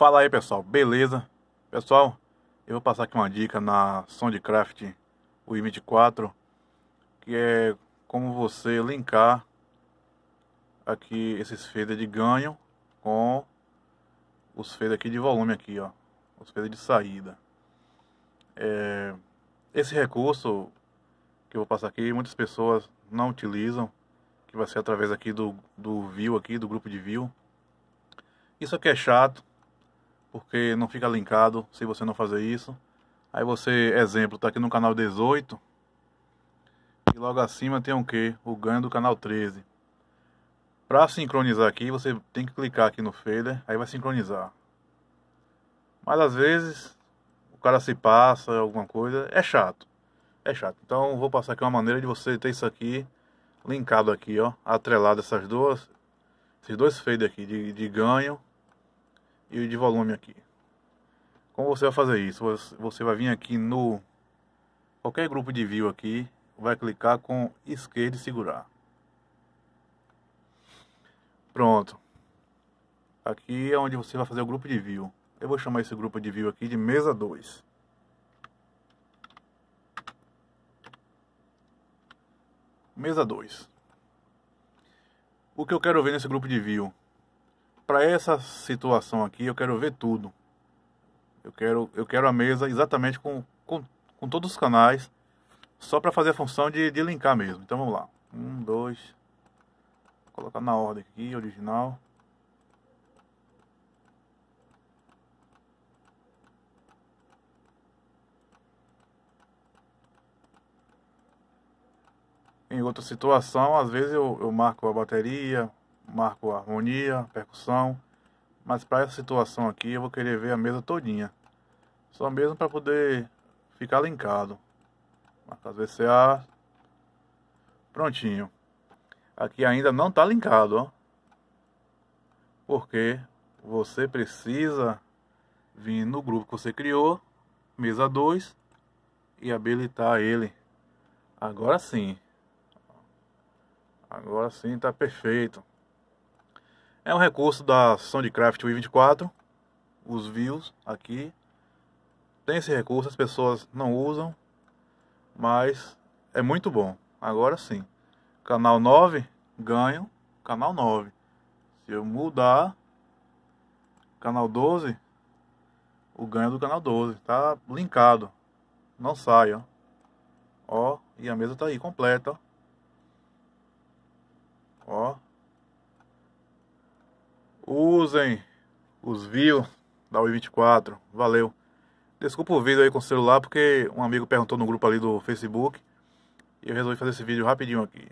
Fala aí pessoal, beleza? Pessoal, eu vou passar aqui uma dica na Soundcraft U24 Que é como você linkar aqui esses faders de ganho com os faders aqui de volume aqui, ó Os faders de saída é, Esse recurso que eu vou passar aqui, muitas pessoas não utilizam Que vai ser através aqui do, do view aqui, do grupo de view Isso aqui é chato porque não fica linkado se você não fazer isso. Aí você, exemplo, está aqui no canal 18 e logo acima tem o um que? O ganho do canal 13. Para sincronizar aqui, você tem que clicar aqui no fader, aí vai sincronizar. Mas às vezes o cara se passa, alguma coisa, é chato. É chato. Então vou passar aqui uma maneira de você ter isso aqui linkado aqui, ó, atrelado essas duas, esses dois faders aqui de, de ganho e de volume aqui. Como você vai fazer isso? Você vai vir aqui no qualquer grupo de view aqui, vai clicar com esquerda e segurar. Pronto. Aqui é onde você vai fazer o grupo de view. Eu vou chamar esse grupo de view aqui de mesa 2. Mesa 2. O que eu quero ver nesse grupo de view? para essa situação aqui eu quero ver tudo. Eu quero, eu quero a mesa exatamente com, com, com todos os canais, só para fazer a função de, de linkar mesmo. Então vamos lá. Um, dois. Vou colocar na ordem aqui, original. Em outra situação, às vezes eu, eu marco a bateria, marco a harmonia, a percussão, mas para essa situação aqui eu vou querer ver a mesa todinha, só mesmo para poder ficar linkado. Marcar VCA, prontinho. Aqui ainda não está linkado, ó, porque você precisa vir no grupo que você criou, mesa 2, e habilitar ele. Agora sim. Agora sim está perfeito. É um recurso da Soundcraft Wii24. Os views aqui. Tem esse recurso, as pessoas não usam. Mas é muito bom. Agora sim. Canal 9, ganho. Canal 9. Se eu mudar. Canal 12. O ganho do canal 12. Tá linkado. Não sai, ó. Ó. E a mesa tá aí completa, ó. Usem os views da u 24 Valeu. Desculpa o vídeo aí com o celular, porque um amigo perguntou no grupo ali do Facebook. E eu resolvi fazer esse vídeo rapidinho aqui.